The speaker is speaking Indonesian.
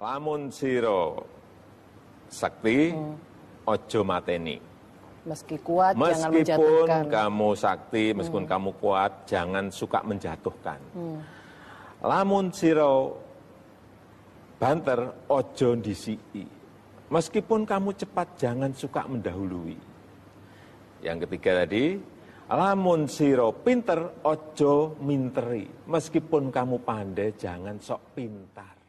Lamun siro sakti, hmm. ojo mateni. Meski kuat, Meskipun jangan menjatuhkan. kamu sakti, meskipun hmm. kamu kuat, jangan suka menjatuhkan. Hmm. Lamun siro banter, ojo disi. Meskipun kamu cepat, jangan suka mendahului. Yang ketiga tadi, Lamun siro pinter, ojo minteri. Meskipun kamu pandai, jangan sok pintar.